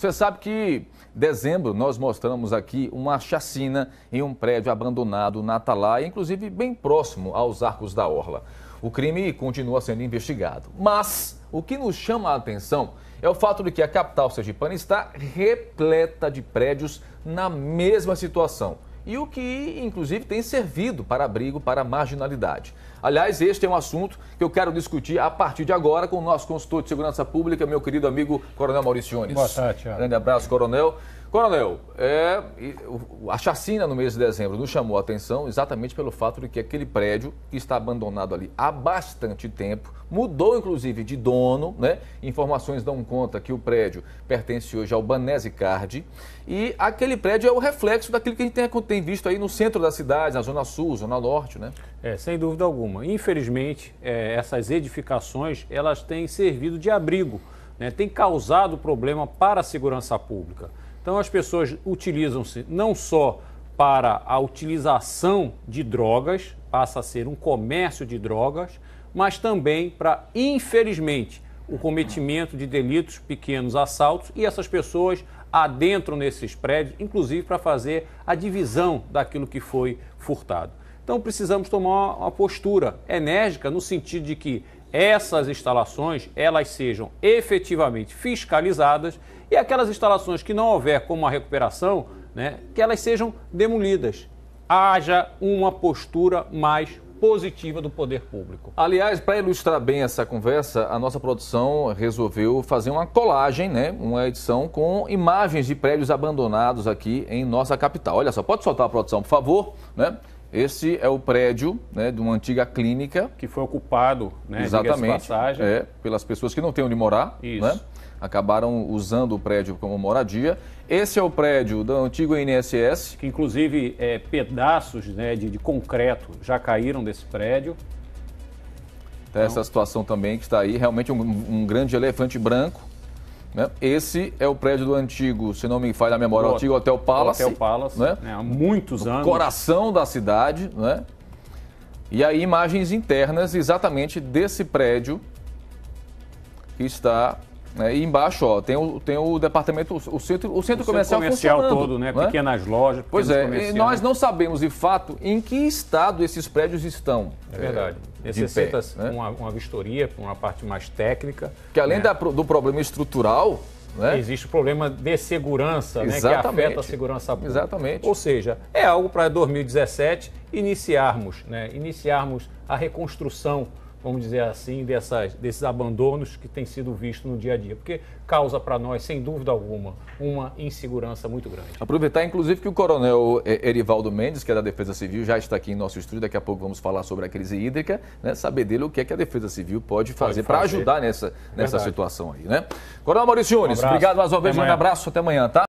Você sabe que dezembro nós mostramos aqui uma chacina em um prédio abandonado na Atalaia, inclusive bem próximo aos arcos da Orla. O crime continua sendo investigado. Mas o que nos chama a atenção é o fato de que a capital sergipana está repleta de prédios na mesma situação e o que, inclusive, tem servido para abrigo para marginalidade. Aliás, este é um assunto que eu quero discutir a partir de agora com o nosso consultor de segurança pública, meu querido amigo Coronel Mauricione. Boa tarde, Thiago. Grande abraço, Coronel. Coronel, é, a chacina no mês de dezembro nos chamou a atenção exatamente pelo fato de que aquele prédio, que está abandonado ali há bastante tempo, mudou inclusive de dono, né? Informações dão conta que o prédio pertence hoje ao Banese Card e aquele prédio é o reflexo daquilo que a gente tem, tem visto aí no centro da cidade, na Zona Sul, Zona Norte, né? É, sem dúvida alguma. Infelizmente, é, essas edificações, elas têm servido de abrigo, né? causado problema para a segurança pública. Então as pessoas utilizam-se não só para a utilização de drogas, passa a ser um comércio de drogas, mas também para, infelizmente, o cometimento de delitos, pequenos assaltos, e essas pessoas adentram nesses prédios, inclusive para fazer a divisão daquilo que foi furtado. Então precisamos tomar uma postura enérgica no sentido de que essas instalações elas sejam efetivamente fiscalizadas e aquelas instalações que não houver como a recuperação, né, que elas sejam demolidas. Haja uma postura mais positiva do poder público. Aliás, para ilustrar bem essa conversa, a nossa produção resolveu fazer uma colagem, né? Uma edição com imagens de prédios abandonados aqui em nossa capital. Olha só, pode soltar a produção, por favor, né? Esse é o prédio né, de uma antiga clínica. Que foi ocupado, né? Exatamente. É, pelas pessoas que não têm onde morar. Isso. Né? Acabaram usando o prédio como moradia. Esse é o prédio do antigo INSS. Que inclusive é, pedaços né, de, de, concreto já caíram desse prédio. Então, então, essa situação também que está aí, realmente um, um grande elefante branco. Né? Esse é o prédio do antigo, se não me falha a memória, o antigo Hotel Palace. Hotel Palace, né? né? Há muitos anos. Coração da cidade, né? E aí imagens internas exatamente desse prédio que está né? E embaixo, ó, tem o, tem o departamento, o centro, o centro, o centro comercial, comercial todo, né? né? Pequenas lojas, Pois é, e nós não sabemos de fato em que estado esses prédios estão. É verdade. Necessita pé, né? né? uma, uma vistoria, uma parte mais técnica. Que além né? da, do problema estrutural, né? Existe o problema de segurança, né, que afeta a segurança pública. Exatamente. Ou seja, é algo para 2017 iniciarmos, né, iniciarmos a reconstrução vamos dizer assim, dessas, desses abandonos que tem sido visto no dia a dia, porque causa para nós, sem dúvida alguma, uma insegurança muito grande. Aproveitar, inclusive, que o coronel eh, Erivaldo Mendes, que é da Defesa Civil, já está aqui em nosso estúdio, daqui a pouco vamos falar sobre a crise hídrica, né? saber dele o que é que a Defesa Civil pode fazer, para ajudar nessa, nessa situação aí, né? Coronel Maurício Nunes, um obrigado mais uma vez, um abraço, até amanhã, tá?